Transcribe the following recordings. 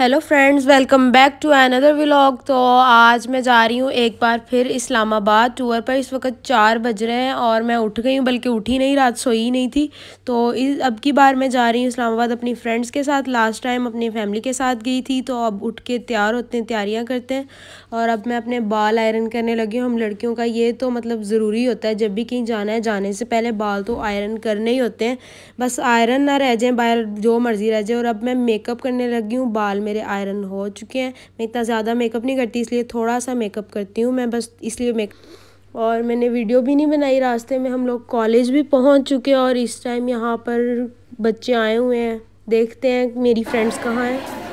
hello friends welcome back to another vlog तो आज मैं जा रही हूँ एक बार फिर इस्लामाबाद टूर पर इस वक्त चार बज रहे हैं और मैं उठ गई हूँ बल्कि उठी नहीं रात सोई नहीं थी तो इस अब की बार मैं जा रही हूँ इस्लामाबाद अपनी फ्रेंड्स के साथ लास्ट टाइम अपनी फैमिली के साथ गई थी तो अब उठ के तैयार होते हैं तैयारियाँ करते हैं और अब मैं अपने बाल आयरन करने लगी हूँ हम लड़कियों का ये तो मतलब ज़रूरी होता है जब भी कहीं जाना है जाने से पहले बाल तो आयरन करने ही होते हैं बस आयरन ना रह जाएँ बाहर जो मर्ज़ी रह जाए और अब मैं मेकअप करने लगी हूँ बाल में मेरे आयरन हो चुके हैं मैं इतना ज़्यादा मेकअप नहीं करती इसलिए थोड़ा सा मेकअप करती हूँ मैं बस इसलिए मेक और मैंने वीडियो भी नहीं बनाई रास्ते में हम लोग कॉलेज भी पहुँच चुके हैं और इस टाइम यहाँ पर बच्चे आए हुए हैं देखते हैं मेरी फ्रेंड्स कहाँ हैं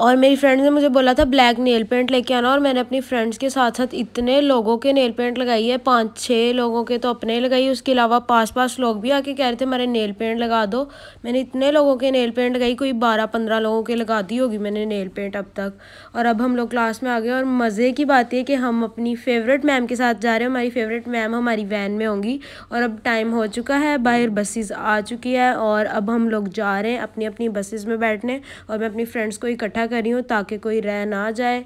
और मेरी फ्रेंड ने मुझे बोला था ब्लैक नेल पेंट लेके आना और मैंने अपनी फ्रेंड्स के साथ साथ इतने लोगों के नेल पेंट लगाई है पाँच छः लोगों के तो अपने लगाई उसके अलावा पास पास लोग भी आके कह रहे थे हमारे नेल पेंट लगा दो मैंने इतने लोगों के नेल पेंट लगाई कोई बारह पंद्रह लोगों के लगा दी होगी मैंने नेल पेंट अब तक और अब हम लोग क्लास में आ गए और मज़े की बात यह कि हम अपनी फेवरेट मैम के साथ जा रहे हैं हमारी फेवरेट मैम हमारी वैन में होंगी और अब टाइम हो चुका है बाहर बसेस आ चुकी है और अब हम लोग जा रहे हैं अपनी अपनी बसेज में बैठने और मैं अपनी फ्रेंड्स को इकट्ठा करी हूँ ताकि कोई रह ना जाए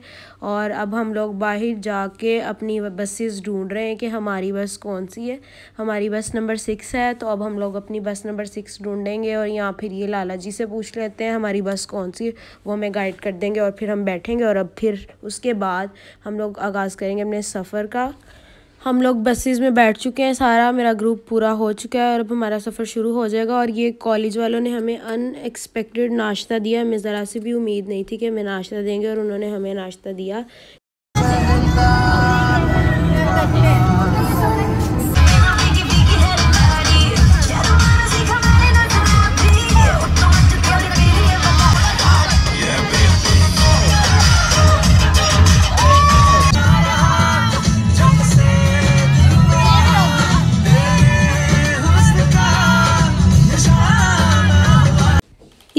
और अब हम लोग बाहर जाके अपनी बसेस ढूंढ रहे हैं कि हमारी बस कौन सी है हमारी बस नंबर सिक्स है तो अब हम लोग अपनी बस नंबर सिक्स ढूंढेंगे और यहाँ फिर ये लाला जी से पूछ लेते हैं हमारी बस कौन सी है वो हमें गाइड कर देंगे और फिर हम बैठेंगे और अब फिर उसके बाद हम लोग आगाज़ करेंगे अपने सफ़र का हम लोग बसेस में बैठ चुके हैं सारा मेरा ग्रुप पूरा हो चुका है और अब हमारा सफ़र शुरू हो जाएगा और ये कॉलेज वालों ने हमें अनएक्सपेक्टेड नाश्ता दिया हमें ज़रा सी भी उम्मीद नहीं थी कि हमें नाश्ता देंगे और उन्होंने हमें नाश्ता दिया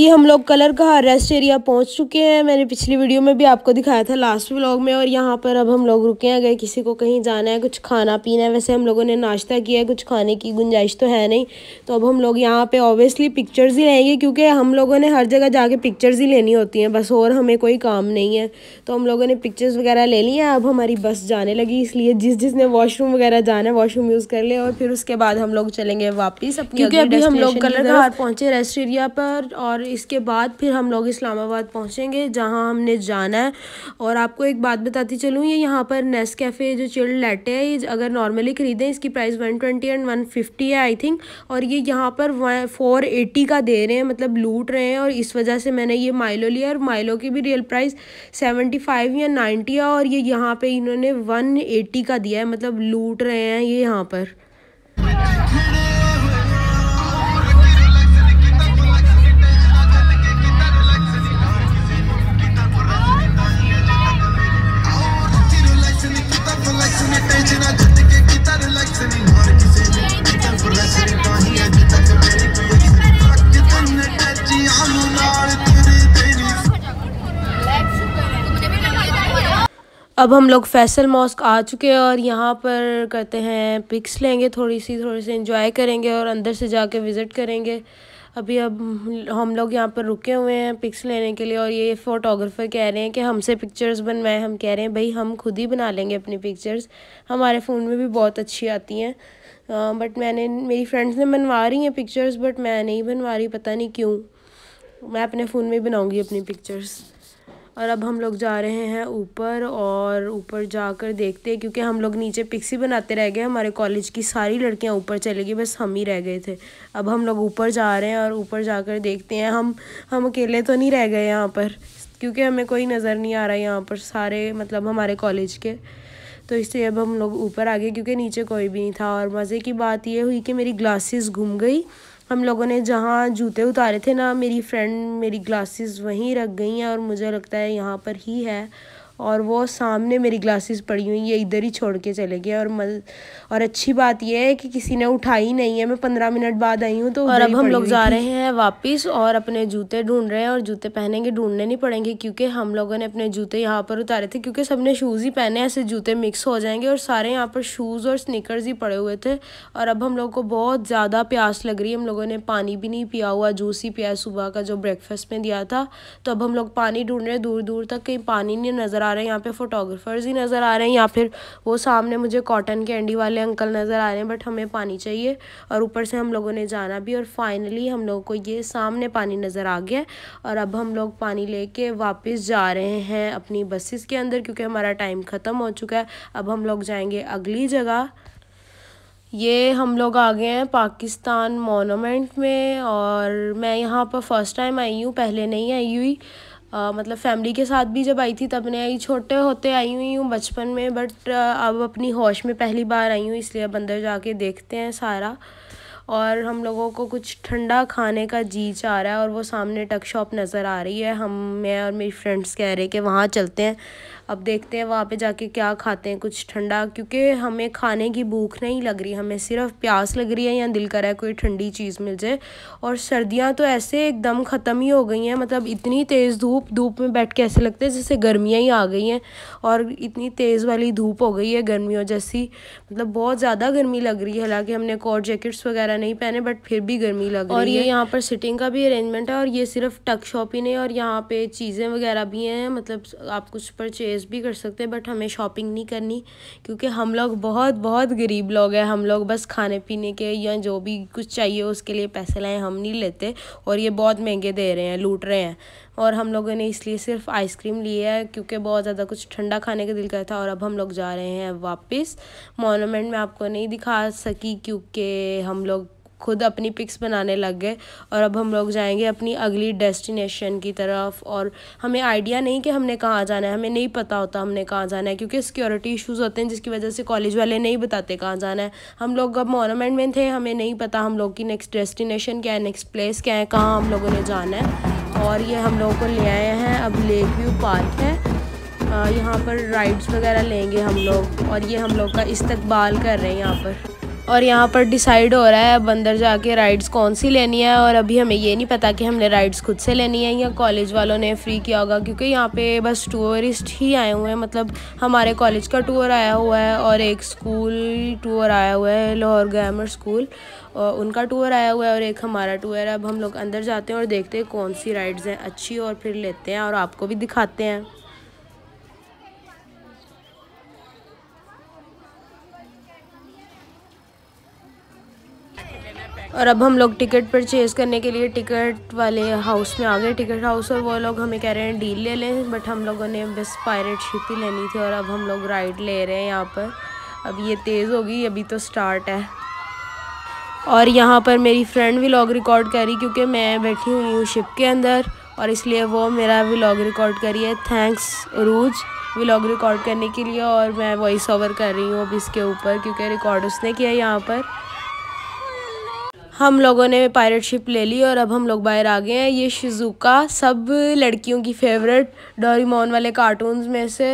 ये हम लोग कलर का रेस्ट एरिया पहुंच चुके हैं मैंने पिछली वीडियो में भी आपको दिखाया था लास्ट व्लॉग में और यहाँ पर अब हम लोग रुके हैं अगर किसी को कहीं जाना है कुछ खाना पीना है वैसे हम लोगों ने नाश्ता किया है कुछ खाने की गुंजाइश तो है नहीं तो अब हम लोग यहाँ पे ऑब्वियसली पिक्चर्स ही लेंगे क्योंकि हम लोगों ने हर जगह जाके पिक्चर्स ही लेनी होती हैं बस और हमें कोई काम नहीं है तो हम लोगों ने पिक्चर्स वगैरह ले ली हैं अब हमारी बस जाने लगी इसलिए जिस जिसने वॉशरूम वगैरह जाना है वॉशरूम यूज़ कर ले और फिर उसके बाद हम लोग चलेंगे वापस क्योंकि अभी हम लोग कलर पहुँचे रेस्ट एरिया पर और इसके बाद फिर हम लोग इस्लामाबाद पहुँचेंगे जहाँ हमने जाना है और आपको एक बात बताती चलूँ ये यहाँ पर नेस कैफ़े जो चिल्ड लेटे है ये अगर नॉर्मली ख़रीदें इसकी price one twenty and one fifty है आई थिंक और ये यहाँ पर वन फोर एटी का दे रहे हैं मतलब लूट रहे हैं और इस वजह से मैंने ये माइलो लिया और माइलो की भी रियल प्राइस सेवेंटी फाइव या नाइन्टी है और ये यहाँ पर इन्होंने वन एटी का दिया है मतलब लूट रहे हैं ये यहाँ पर अब हम लोग फैसल मॉस्क आ चुके हैं और यहाँ पर करते हैं पिक्स लेंगे थोड़ी सी थोड़ी सी इंजॉय करेंगे और अंदर से जाके विज़िट करेंगे अभी अब हम लोग यहाँ पर रुके हुए हैं पिक्स लेने के लिए और ये फ़ोटोग्राफ़र कह रहे हैं कि हमसे पिक्चर्स बनवाएं हम कह रहे हैं भाई हम खुद ही बना लेंगे अपनी पिक्चर्स हमारे फ़ोन में भी बहुत अच्छी आती हैं बट मैंने मेरी फ्रेंड्स ने बनवा रही हैं पिक्चर्स बट मैं नहीं बनवा रही पता नहीं क्यों मैं अपने फ़ोन में बनाऊँगी अपनी पिक्चर्स और अब हम लोग जा रहे हैं ऊपर और ऊपर जाकर देखते हैं क्योंकि हम लोग नीचे पिक्सी बनाते रह गए हमारे कॉलेज की सारी लड़कियां ऊपर चली गई बस हम ही रह गए थे अब हम लोग ऊपर जा रहे हैं और ऊपर जाकर देखते हैं हम हम अकेले तो नहीं रह गए यहाँ पर क्योंकि हमें कोई नज़र नहीं आ रहा यहाँ पर सारे मतलब हमारे कॉलेज के तो इसलिए अब हम लोग ऊपर आ गए क्योंकि नीचे कोई भी नहीं था और मज़े की बात यह हुई कि मेरी ग्लासेस घूम गई हम लोगों ने जहाँ जूते उतारे थे ना मेरी फ्रेंड मेरी ग्लासेस वहीं रख गई हैं और मुझे लगता है यहाँ पर ही है और वो सामने मेरी ग्लासेस पड़ी हुई ये इधर ही छोड़ के चले गए और मज और अच्छी बात ये है कि किसी ने उठाई नहीं है मैं पंद्रह मिनट बाद आई हूँ तो और अब हम लोग जा रहे हैं वापस और अपने जूते ढूंढ रहे हैं और जूते पहनेंगे ढूंढने नहीं पड़ेंगे क्योंकि हम लोगों ने अपने जूते यहाँ पर उतारे थे क्योंकि सबने शूज़ ही पहने ऐसे जूते मिक्स हो जाएंगे और सारे यहाँ पर शूज़ और स्निकर्स ही पड़े हुए थे और अब हम लोग को बहुत ज़्यादा प्यास लग रही है हम लोगों ने पानी भी नहीं पिया हुआ जूस ही पिया सुबह का जो ब्रेकफास्ट में दिया था तो अब हम लोग पानी ढूंढ रहे हैं दूर दूर तक कहीं पानी नहीं नज़र आ रहे हैं यहाँ पे फोटोग्राफर्स ही नज़र आ रहे हैं या फिर वो सामने मुझे कॉटन कैंडी वाले अंकल नज़र आ रहे हैं बट हमें पानी चाहिए और ऊपर से हम लोगों ने जाना भी और फाइनली हम लोगों को ये सामने पानी नज़र आ गया और अब हम लोग पानी लेके वापस जा रहे हैं अपनी बसेस के अंदर क्योंकि हमारा टाइम ख़त्म हो चुका है अब हम लोग जाएंगे अगली जगह ये हम लोग आ गए हैं पाकिस्तान मोनोमेंट में और मैं यहाँ पर फर्स्ट टाइम आई हूँ पहले नहीं आई हुई आ, मतलब फैमिली के साथ भी जब आई थी तब नहीं आई छोटे होते आई हुई हूँ बचपन में बट अब अपनी होश में पहली बार आई हूँ इसलिए अब अंदर जाके देखते हैं सारा और हम लोगों को कुछ ठंडा खाने का जी चाह रहा है और वो सामने टक शॉप नज़र आ रही है हम मैं और मेरी फ्रेंड्स कह रहे हैं कि वहाँ चलते हैं अब देखते हैं वहाँ पे जाके क्या खाते हैं कुछ ठंडा क्योंकि हमें खाने की भूख नहीं लग रही हमें सिर्फ प्यास लग रही है या दिल कर रहा है कोई ठंडी चीज़ मिल जाए और सर्दियाँ तो ऐसे एकदम ख़त्म ही हो गई हैं मतलब इतनी तेज़ धूप धूप में बैठ के ऐसे लगते हैं जैसे गर्मियाँ ही आ गई हैं और इतनी तेज़ वाली धूप हो गई है गर्मियों जैसी मतलब बहुत ज़्यादा गर्मी लग रही है हालाँकि हमने कोट जैकेट्स वगैरह नहीं पहने बट फिर भी गर्मी लग और रही और ये यहाँ पर सिटिंग का भी अरेंजमेंट है और ये सिर्फ टक शॉप ही नहीं और यहाँ पे चीज़ें वगैरह भी हैं मतलब आप कुछ परचेज परचेज़ भी कर सकते हैं बट हमें शॉपिंग नहीं करनी क्योंकि हम लोग बहुत बहुत गरीब लोग हैं हम लोग बस खाने पीने के या जो भी कुछ चाहिए उसके लिए पैसे लाएँ हम नहीं लेते और ये बहुत महंगे दे रहे हैं लूट रहे हैं और हम लोगों ने इसलिए सिर्फ आइसक्रीम ली है क्योंकि बहुत ज़्यादा कुछ ठंडा खाने का दिल कर था और अब हम लोग जा रहे हैं वापस मोनोमेंट में आपको नहीं दिखा सकी क्योंकि हम लोग खुद अपनी पिक्स बनाने लग गए और अब हम लोग जाएंगे अपनी अगली डेस्टिनेशन की तरफ और हमें आइडिया नहीं कि हमने कहाँ जाना है हमें नहीं पता होता हमने कहाँ जाना है क्योंकि सिक्योरिटी इशूज़ होते हैं जिसकी वजह से कॉलेज वाले नहीं बताते कहाँ जाना है हम लोग अब मोनोमेंट में थे हमें नहीं पता हम लोग की नेक्स्ट डेस्टिनेशन क्या है नेक्स्ट प्लेस क्या है कहाँ हम लोगों ने जाना है और ये हम लोगों को ले आए हैं अब लेक व्यू पार्क है यहाँ पर राइड्स वगैरह लेंगे हम लोग और ये हम लोग का इस्तकबाल कर रहे हैं यहाँ पर और यहाँ पर डिसाइड हो रहा है अब अंदर जाके राइड्स कौन सी लेनी है और अभी हमें ये नहीं पता कि हमने राइड्स खुद से लेनी है या कॉलेज वालों ने फ्री किया होगा क्योंकि यहाँ पे बस टूरिस्ट ही आए हुए हैं मतलब हमारे कॉलेज का टूर आया हुआ है और एक स्कूल टूर आया हुआ है लाहौर ग्रामर स्कूल और उनका टूर आया हुआ है और एक हमारा टूर है अब हम लोग अंदर जाते हैं और देखते हैं कौन सी राइड्स हैं अच्छी और फिर लेते हैं और आपको भी दिखाते हैं और अब हम लोग टिकट परचेज़ करने के लिए टिकट वाले हाउस में आ गए टिकट हाउस और वो लोग हमें कह रहे हैं डील ले लें बट हम लोगों ने बस पायरेट शिप ही लेनी थी और अब हम लोग राइड ले रहे हैं यहाँ पर अब ये तेज़ होगी अभी तो स्टार्ट है और यहाँ पर मेरी फ्रेंड भी लॉग रिकॉर्ड कर रही क्योंकि मैं बैठी हुई हूँ शिप के अंदर और इसलिए वो मेरा लॉग रिकॉर्ड करी है थैंक्स रूज व्लॉग रिकॉर्ड करने के लिए और मैं वॉइस ओवर कर रही हूँ अब इसके ऊपर क्योंकि रिकॉर्ड उसने किया यहाँ पर हम लोगों ने पायरेट शिप ले ली और अब हम लोग बाहर आ गए हैं ये शिजुका सब लड़कियों की फेवरेट डोरीमोन वाले कार्टून्स में से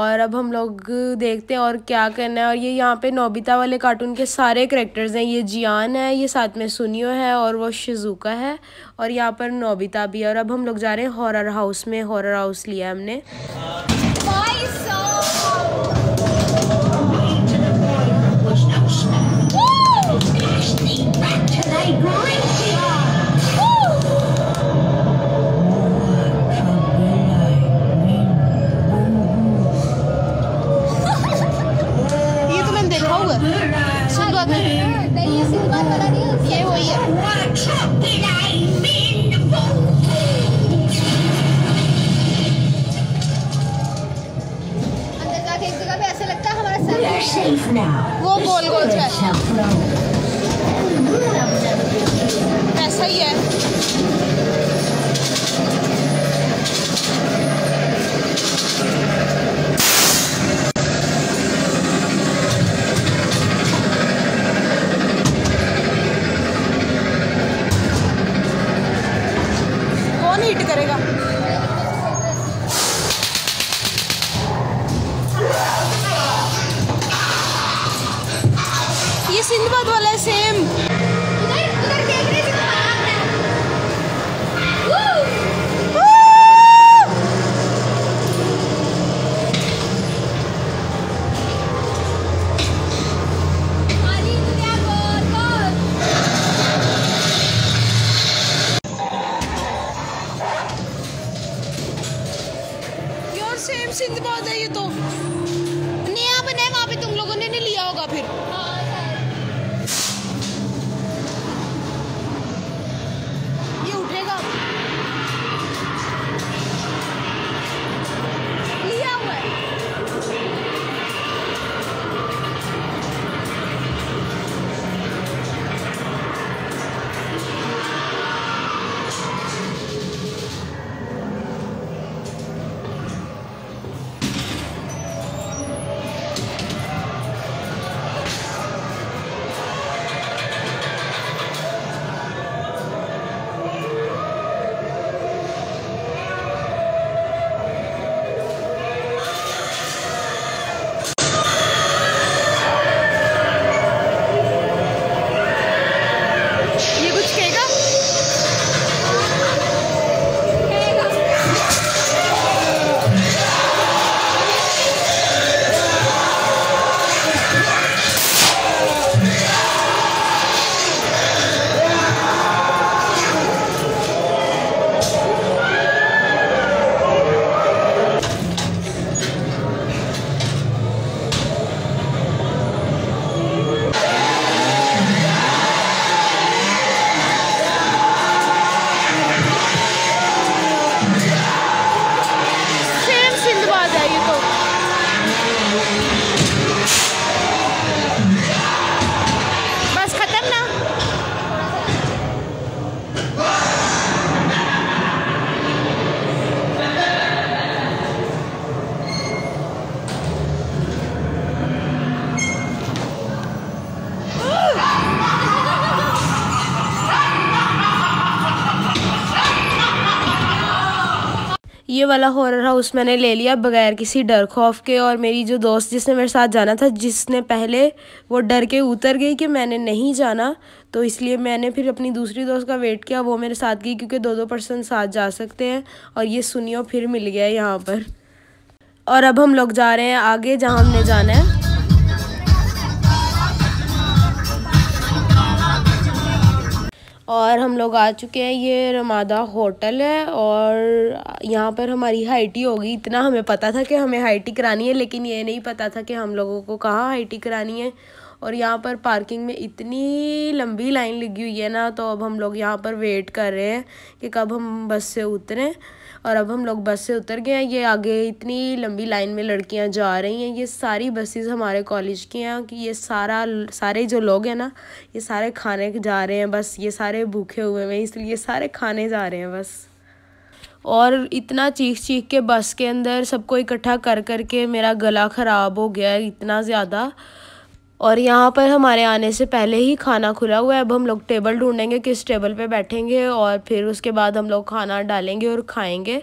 और अब हम लोग देखते हैं और क्या करना है और ये यहाँ पे नोबिता वाले कार्टून के सारे करेक्टर्स हैं ये जियान है ये साथ में सुनियो है और वो शिजुका है और यहाँ पर नोबिता भी है और अब हम लोग जा रहे हैं हॉरर हाउस में हॉरर हाउस लिया हमने ये वाला हॉरर हाउस मैंने ले लिया बगैर किसी डर खौफ के और मेरी जो दोस्त जिसने मेरे साथ जाना था जिसने पहले वो डर के उतर गई कि मैंने नहीं जाना तो इसलिए मैंने फिर अपनी दूसरी दोस्त का वेट किया वो मेरे साथ गई क्योंकि दो दो पर्सन साथ जा सकते हैं और ये सुनियो फिर मिल गया यहाँ पर और अब हम लोग जा रहे हैं आगे जहाँ हमने जाना है और हम लोग आ चुके हैं ये रमादा होटल है और यहाँ पर हमारी हाइटी होगी इतना हमें पता था कि हमें हाइटी करानी है लेकिन ये नहीं पता था कि हम लोगों को कहाँ हाइटी करानी है और यहाँ पर पार्किंग में इतनी लंबी लाइन लगी हुई है ना तो अब हम लोग यहाँ पर वेट कर रहे हैं कि कब हम बस से उतरें और अब हम लोग बस से उतर गए हैं ये आगे इतनी लंबी लाइन में लड़कियां जा रही हैं ये सारी बसेस हमारे कॉलेज की हैं कि ये सारा सारे जो लोग हैं ना ये सारे खाने जा रहे हैं बस ये सारे भूखे हुए हैं इसलिए सारे खाने जा रहे हैं बस और इतना चीख चीख के बस के अंदर सबको इकट्ठा कर कर के मेरा गला ख़राब हो गया है इतना ज़्यादा और यहाँ पर हमारे आने से पहले ही खाना खुला हुआ है अब हम लोग टेबल ढूंढेंगे किस टेबल पे बैठेंगे और फिर उसके बाद हम लोग खाना डालेंगे और खाएंगे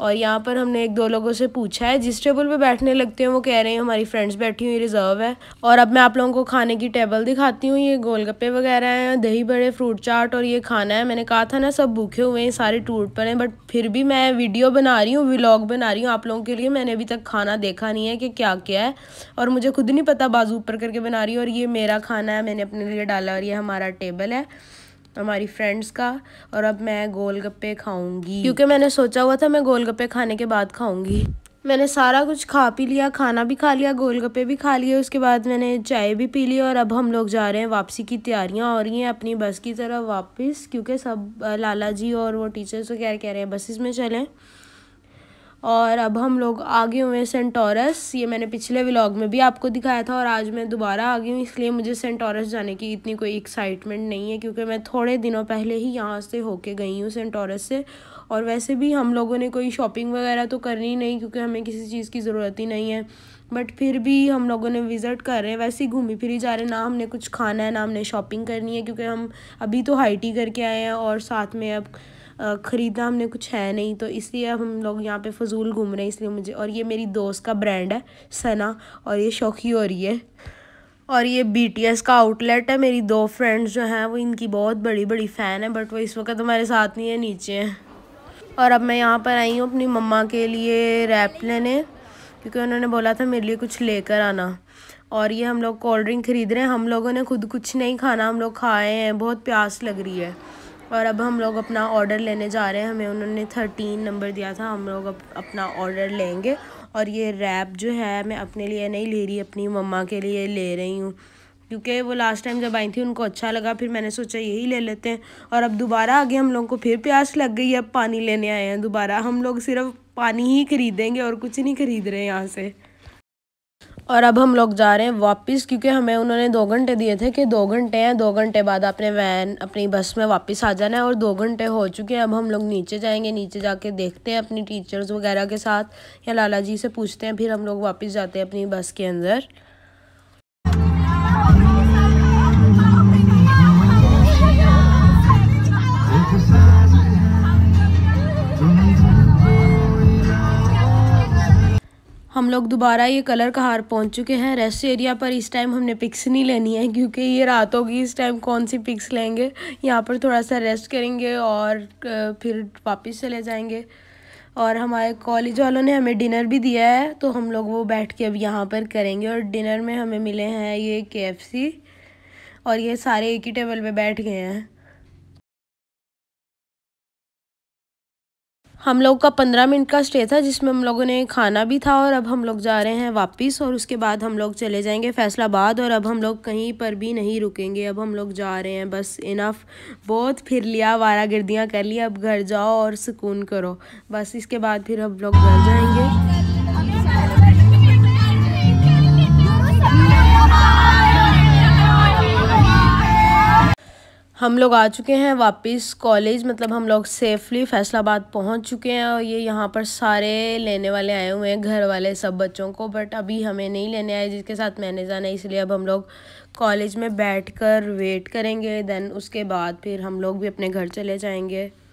और यहाँ पर हमने एक दो लोगों से पूछा है जिस टेबल पर बैठने लगते हैं वो कह रहे हैं हमारी फ्रेंड्स बैठी हुई रिजर्व है और अब मैं आप लोगों को खाने की टेबल दिखाती हूँ ये गोलगप्पे वगैरह हैं दही बड़े फ्रूट चाट और ये खाना है मैंने कहा था ना सब भूखे हुए हैं सारे टूट पर हैं बट फिर भी मैं वीडियो बना रही हूँ व्लॉग बना रही हूँ आप लोगों के लिए मैंने अभी तक खाना देखा नहीं है कि क्या क्या है और मुझे खुद नहीं पता बाजू ऊपर करके बना रही हूँ और ये मेरा खाना है मैंने अपने लिए डाला और ये हमारा टेबल है हमारी फ्रेंड्स का और अब मैं गोलगप्पे खाऊंगी क्योंकि मैंने सोचा हुआ था मैं गोलगप्पे खाने के बाद खाऊंगी मैंने सारा कुछ खा पी लिया खाना भी खा लिया गोलगप्पे भी खा लिए उसके बाद मैंने चाय भी पी ली और अब हम लोग जा रहे हैं वापसी की तैयारियां हो रही हैं अपनी बस की तरफ वापस क्योंकि सब लाला जी और वो टीचर्स वगैरह कह रहे हैं बसेस में चलें और अब हम लोग आगे हुए हैं सेंटोरस ये मैंने पिछले व्लॉग में भी आपको दिखाया था और आज मैं दोबारा आ गई हूँ इसलिए मुझे सेंटोरस जाने की इतनी कोई एक्साइटमेंट नहीं है क्योंकि मैं थोड़े दिनों पहले ही यहाँ से होके गई हूँ सेंटोरस से और वैसे भी हम लोगों ने कोई शॉपिंग वगैरह तो करनी नहीं क्योंकि हमें किसी चीज़ की ज़रूरत ही नहीं है बट फिर भी हम लोगों ने विज़िट कर रहे हैं वैसे ही घूमी फिरी जा रहे हैं ना हमने कुछ खाना है ना हमने शॉपिंग करनी है क्योंकि हम अभी तो हाइटी करके आए हैं और साथ में अब ख़रीदा हमने कुछ है नहीं तो इसलिए हम लोग यहाँ पे फजूल घूम रहे हैं इसलिए मुझे और ये मेरी दोस्त का ब्रांड है सना और ये शौकी हो रही है और ये बी टी एस का आउटलेट है मेरी दो फ्रेंड्स जो हैं वो इनकी बहुत बड़ी बड़ी फ़ैन है बट वो इस वक्त हमारे साथ नहीं है नीचे हैं और अब मैं यहाँ पर आई हूँ अपनी मम्मा के लिए रैप लेने क्योंकि उन्होंने बोला था मेरे लिए कुछ लेकर आना और ये हम लोग कोल्ड ड्रिंक खरीद रहे हैं हम लोगों ने खुद कुछ नहीं खाना हम लोग खाए हैं बहुत प्यास लग रही है और अब हम लोग अपना ऑर्डर लेने जा रहे हैं हमें उन्होंने थर्टीन नंबर दिया था हम लोग अप, अपना ऑर्डर लेंगे और ये रैप जो है मैं अपने लिए नहीं ले रही अपनी मम्मा के लिए ले रही हूँ क्योंकि वो लास्ट टाइम जब आई थी उनको अच्छा लगा फिर मैंने सोचा यही ले लेते हैं और अब दोबारा आगे हम लोगों को फिर प्यास लग गई है अब पानी लेने आए हैं दोबारा हम लोग सिर्फ पानी ही खरीदेंगे और कुछ नहीं खरीद रहे हैं यहाँ से और अब हम लोग जा रहे हैं वापस क्योंकि हमें उन्होंने दो घंटे दिए थे कि दो घंटे हैं दो घंटे बाद अपने वैन अपनी बस में वापस आ जाना है और दो घंटे हो चुके हैं अब हम लोग नीचे जाएंगे नीचे जाके देखते हैं अपनी टीचर्स वगैरह के साथ या लाला जी से पूछते हैं फिर हम लोग वापस जाते हैं अपनी बस के अंदर हम लोग दोबारा ये कलर हार पहुंच चुके हैं रेस्ट एरिया पर इस टाइम हमने पिक्स नहीं लेनी है क्योंकि ये रात होगी इस टाइम कौन सी पिक्स लेंगे यहाँ पर थोड़ा सा रेस्ट करेंगे और फिर वापस चले जाएंगे और हमारे कॉलेज वालों ने हमें डिनर भी दिया है तो हम लोग वो बैठ के अब यहाँ पर करेंगे और डिनर में हमें मिले हैं ये के और ये सारे एक ही टेबल पर बैठ गए हैं हम लोग का पंद्रह मिनट का स्टे था जिसमें हम लोगों ने खाना भी था और अब हम लोग जा रहे हैं वापस और उसके बाद हम लोग चले जाएंगे फैसलाबाद और अब हम लोग कहीं पर भी नहीं रुकेंगे अब हम लोग जा रहे हैं बस इनफ बहुत फिर लिया वारा गिरदियाँ कर लिया अब घर जाओ और सुकून करो बस इसके बाद फिर हम लोग घर जाएंगे हम लोग आ चुके हैं वापस कॉलेज मतलब हम लोग सेफली फैसलाबाद पहुंच चुके हैं और ये यहाँ पर सारे लेने वाले आए हुए हैं घर वाले सब बच्चों को बट अभी हमें नहीं लेने आए जिसके साथ मैंने जाना है इसलिए अब हम लोग कॉलेज में बैठकर वेट करेंगे देन उसके बाद फिर हम लोग भी अपने घर चले जाएंगे